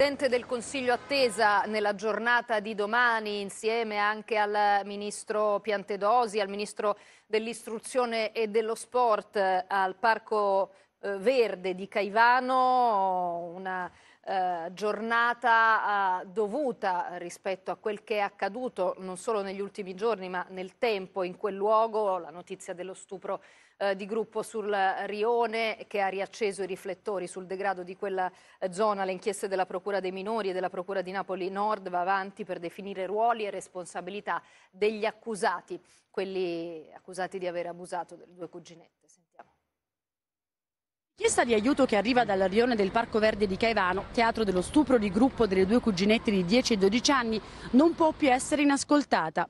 Presidente del Consiglio attesa nella giornata di domani insieme anche al Ministro Piantedosi, al Ministro dell'Istruzione e dello Sport al Parco eh, Verde di Caivano, una eh, giornata eh, dovuta rispetto a quel che è accaduto non solo negli ultimi giorni ma nel tempo in quel luogo, la notizia dello stupro eh, di gruppo sul Rione che ha riacceso i riflettori sul degrado di quella eh, zona, le inchieste della Procura dei minori e della Procura di Napoli Nord va avanti per definire ruoli e responsabilità degli accusati, quelli accusati di aver abusato delle due cuginette. Chiesta di aiuto che arriva dal rione del Parco Verde di Caivano, teatro dello stupro di gruppo delle due cuginette di 10 e 12 anni, non può più essere inascoltata.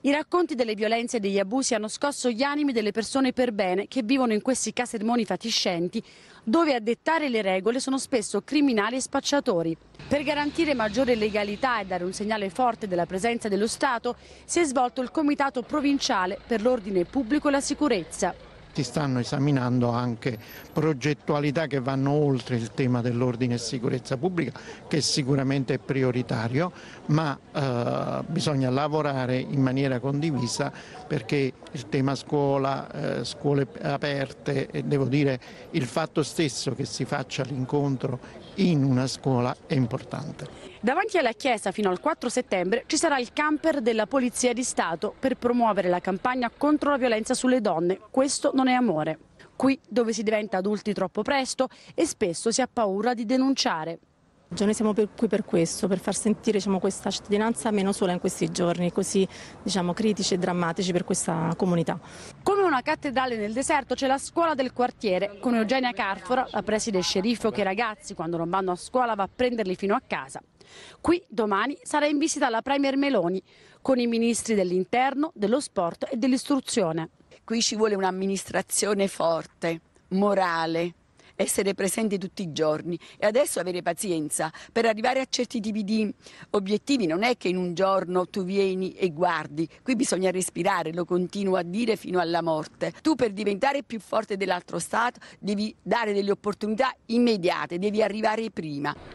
I racconti delle violenze e degli abusi hanno scosso gli animi delle persone per bene che vivono in questi casermoni fatiscenti dove a dettare le regole sono spesso criminali e spacciatori. Per garantire maggiore legalità e dare un segnale forte della presenza dello Stato si è svolto il Comitato Provinciale per l'Ordine Pubblico e la Sicurezza si stanno esaminando anche progettualità che vanno oltre il tema dell'ordine e sicurezza pubblica che sicuramente è prioritario ma eh, bisogna lavorare in maniera condivisa perché il tema scuola, eh, scuole aperte e devo dire il fatto stesso che si faccia l'incontro in una scuola è importante. Davanti alla chiesa fino al 4 settembre ci sarà il camper della Polizia di Stato per promuovere la campagna contro la violenza sulle donne. Questo non non è amore. Qui dove si diventa adulti troppo presto e spesso si ha paura di denunciare. Cioè, noi siamo per, qui per questo, per far sentire diciamo, questa cittadinanza meno sola in questi giorni così diciamo, critici e drammatici per questa comunità. Come una cattedrale nel deserto c'è la scuola del quartiere, con Eugenia Carfora, la preside sceriffo che i ragazzi quando non vanno a scuola va a prenderli fino a casa. Qui domani sarà in visita la Premier Meloni, con i ministri dell'interno, dello sport e dell'istruzione qui ci vuole un'amministrazione forte, morale, essere presente tutti i giorni e adesso avere pazienza. Per arrivare a certi tipi di obiettivi non è che in un giorno tu vieni e guardi, qui bisogna respirare, lo continuo a dire fino alla morte. Tu per diventare più forte dell'altro Stato devi dare delle opportunità immediate, devi arrivare prima.